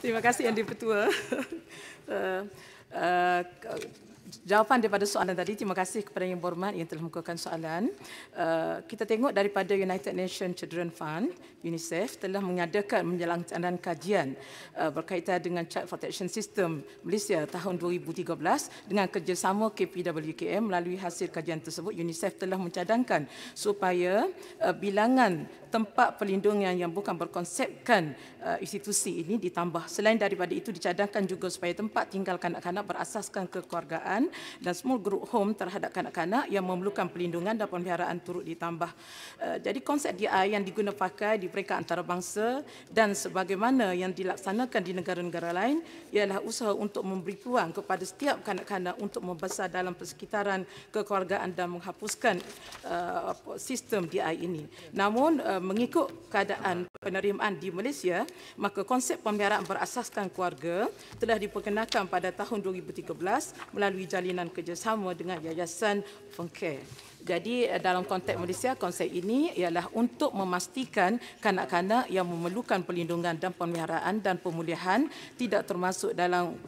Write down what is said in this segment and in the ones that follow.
Terima kasih Yang di Petua. Uh, Eh, jawapan daripada soalan tadi, terima kasih kepada yang berhormat yang telah mengukurkan soalan. Uh, kita tengok daripada United Nations Children Fund, UNICEF, telah mengadakan menjalankan kajian uh, berkaitan dengan Child Protection System Malaysia tahun 2013 dengan kerjasama KPWKM melalui hasil kajian tersebut, UNICEF telah mencadangkan supaya uh, bilangan tempat perlindungan yang bukan berkonsepkan uh, institusi ini ditambah. Selain daripada itu, dicadangkan juga supaya tempat tinggal kanak-kanak kanak berasaskan kekeluargaan dan small group home terhadap kanak-kanak yang memerlukan pelindungan dan pemeliharaan turut ditambah. Eh, jadi konsep DI yang pakai di peringkat antarabangsa dan sebagaimana yang dilaksanakan di negara-negara lain ialah usaha untuk memberi peluang kepada setiap kanak-kanak untuk membesar dalam persekitaran kekeluargaan dan menghapuskan eh, sistem DI ini. Namun eh, mengikut keadaan penerimaan di Malaysia, maka konsep pemeliharaan berasaskan keluarga telah diperkenalkan pada tahun 2013 melalui jalinan kerjasama dengan Yayasan Fengkir. Jadi eh, dalam konteks Malaysia, konsep ini ialah untuk memastikan kanak-kanak yang memerlukan perlindungan dan pemeliharaan dan pemulihan tidak termasuk dalam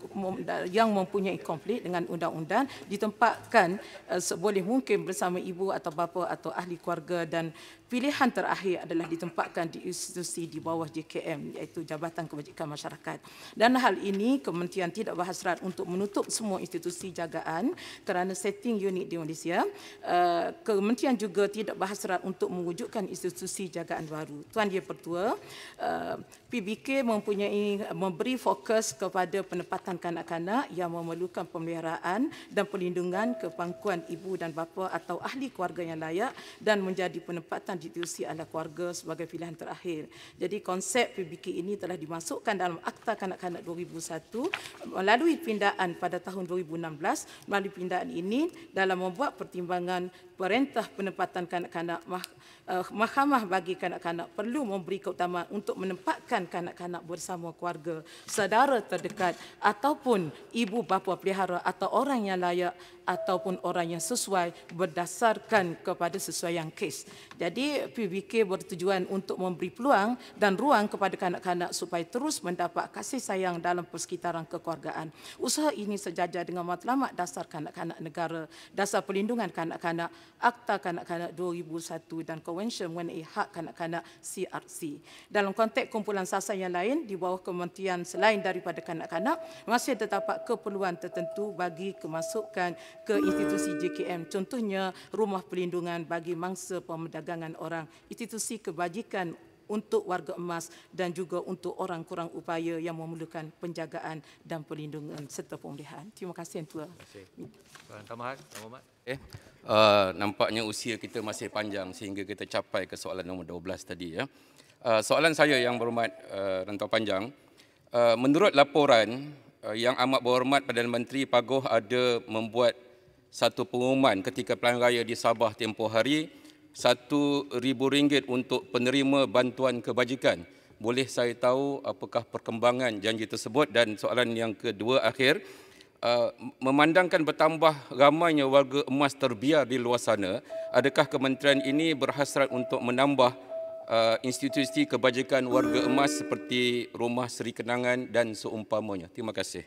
yang mempunyai konflik dengan undang-undang ditempatkan eh, seboleh mungkin bersama ibu atau bapa atau ahli keluarga dan pilihan terakhir adalah ditempatkan di institusi di bawah JKM iaitu Jabatan Kebajikan Masyarakat. Dan hal ini kementerian tidak berhasrat untuk menutup semua institusi jagaan kerana setting unit di Malaysia eh, kementerian juga tidak berhasrat untuk mewujudkan institusi jagaan baru. Tuan Dia Pertua, eh, PBK mempunyai memberi fokus kepada penempatan kanak-kanak yang memerlukan pemeliharaan dan perlindungan ke pangkuan ibu dan bapa atau ahli keluarga yang layak dan menjadi penempatan institusi anak keluarga sebagai pilihan terakhir. Jadi konsep PBK ini telah dimasukkan dalam Akta Kanak-Kanak 2001 melalui pindaan pada tahun 2016 melalui pindaan ini dalam membuat pertimbangan perintah penempatan kanak-kanak eh, mahkamah bagi kanak-kanak perlu memberi keutamaan untuk menempatkan kanak-kanak bersama keluarga, saudara terdekat ataupun ibu bapa pelihara atau orang yang layak ataupun orang yang sesuai berdasarkan kepada sesuai yang kes. Jadi PBK bertujuan untuk memberi peluang dan ruang kepada kanak-kanak supaya terus mendapat kasih sayang dalam persekitaran kekeluargaan. Usaha ini sejajar dengan matlamat dasar kanak-kanak negara, dasar perlindungan kanak-kanak Akta Kanak-Kanak 2001 dan Konvensyen mengenai Hak Kanak-Kanak CRC. Dalam konteks kumpulan sasaran yang lain di bawah kementerian selain daripada kanak-kanak, masih terdapat keperluan tertentu bagi kemasukan ke institusi JKM. Contohnya, rumah pelindungan bagi mangsa pemerdagangan orang, institusi kebajikan untuk warga emas dan juga untuk orang kurang upaya yang memerlukan penjagaan dan perlindungan serta pemulihan. Terima kasih, Tuan. Terima kasih. Eh, uh, nampaknya usia kita masih panjang sehingga kita capai ke soalan nombor 12 tadi ya. Uh, soalan saya yang berhormat uh, Rantau Panjang, uh, menurut laporan uh, yang amat berhormat Perdana Menteri Pagoh ada membuat satu pengumuman ketika pelayan raya di Sabah tempoh hari, RM1,000 untuk penerima bantuan kebajikan. Boleh saya tahu apakah perkembangan janji tersebut dan soalan yang kedua akhir, Uh, memandangkan bertambah ramainya warga emas terbiar di luar sana, adakah kementerian ini berhasrat untuk menambah uh, institusi kebajikan warga emas seperti rumah Seri Kenangan dan seumpamanya? Terima kasih.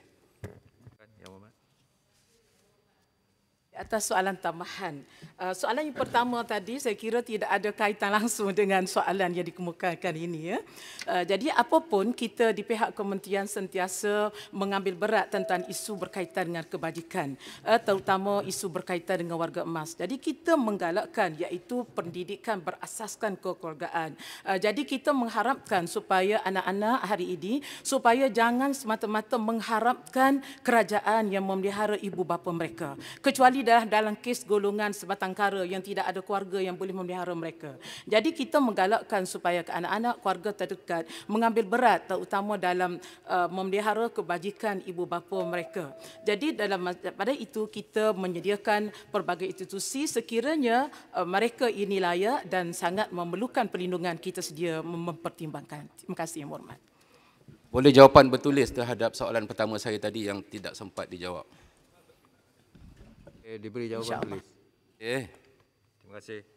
atas soalan tambahan. Uh, soalan yang pertama tadi saya kira tidak ada kaitan langsung dengan soalan yang dikemukakan ini. Ya. Uh, jadi apapun kita di pihak kementerian sentiasa mengambil berat tentang isu berkaitan dengan kebajikan, uh, terutama isu berkaitan dengan warga emas. Jadi kita menggalakkan iaitu pendidikan berasaskan kekeluargaan. Jadi kita mengharapkan supaya anak-anak hari ini supaya jangan semata-mata mengharapkan kerajaan yang memelihara ibu bapa mereka. Kecuali adalah dalam kes golongan sebatang kara yang tidak ada keluarga yang boleh memelihara mereka. Jadi kita menggalakkan supaya anak-anak keluarga terdekat mengambil berat terutama dalam uh, memelihara kebajikan ibu bapa mereka. Jadi dalam pada itu kita menyediakan pelbagai institusi sekiranya uh, mereka ini layak dan sangat memerlukan perlindungan kita sedia mempertimbangkan. Terima kasih yang hormat. Boleh jawapan bertulis terhadap soalan pertama saya tadi yang tidak sempat dijawab. Eh, diberi jawapan tulis. Eh. Terima kasih.